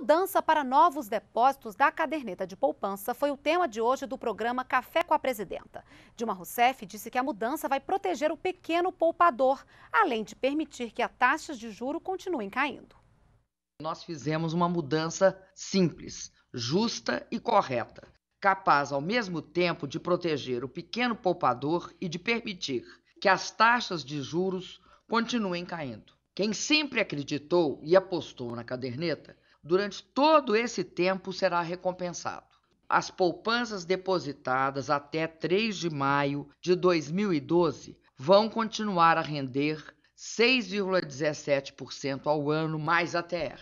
mudança para novos depósitos da caderneta de poupança foi o tema de hoje do programa Café com a Presidenta. Dilma Rousseff disse que a mudança vai proteger o pequeno poupador, além de permitir que as taxas de juro continuem caindo. Nós fizemos uma mudança simples, justa e correta, capaz ao mesmo tempo de proteger o pequeno poupador e de permitir que as taxas de juros continuem caindo. Quem sempre acreditou e apostou na caderneta durante todo esse tempo será recompensado. As poupanças depositadas até 3 de maio de 2012 vão continuar a render 6,17% ao ano mais ATR.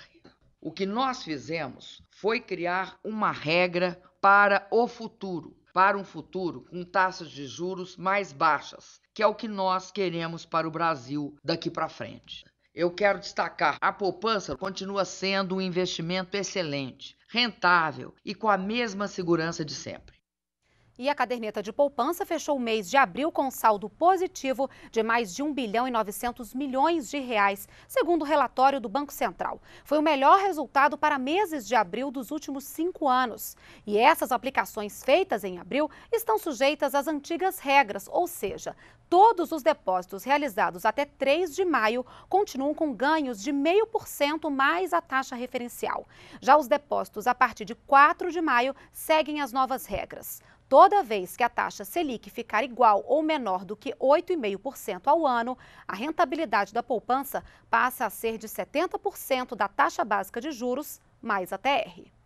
O que nós fizemos foi criar uma regra para o futuro, para um futuro com taxas de juros mais baixas, que é o que nós queremos para o Brasil daqui para frente eu quero destacar: a poupança continua sendo um investimento excelente, rentável e com a mesma segurança de sempre. E a caderneta de poupança fechou o mês de abril com saldo positivo de mais de 1 bilhão e 900 milhões de reais, segundo o relatório do Banco Central. Foi o melhor resultado para meses de abril dos últimos cinco anos. E essas aplicações feitas em abril estão sujeitas às antigas regras, ou seja, todos os depósitos realizados até 3 de maio continuam com ganhos de 0,5% mais a taxa referencial. Já os depósitos a partir de 4 de maio seguem as novas regras. Toda vez que a taxa Selic ficar igual ou menor do que 8,5% ao ano, a rentabilidade da poupança passa a ser de 70% da taxa básica de juros mais a TR.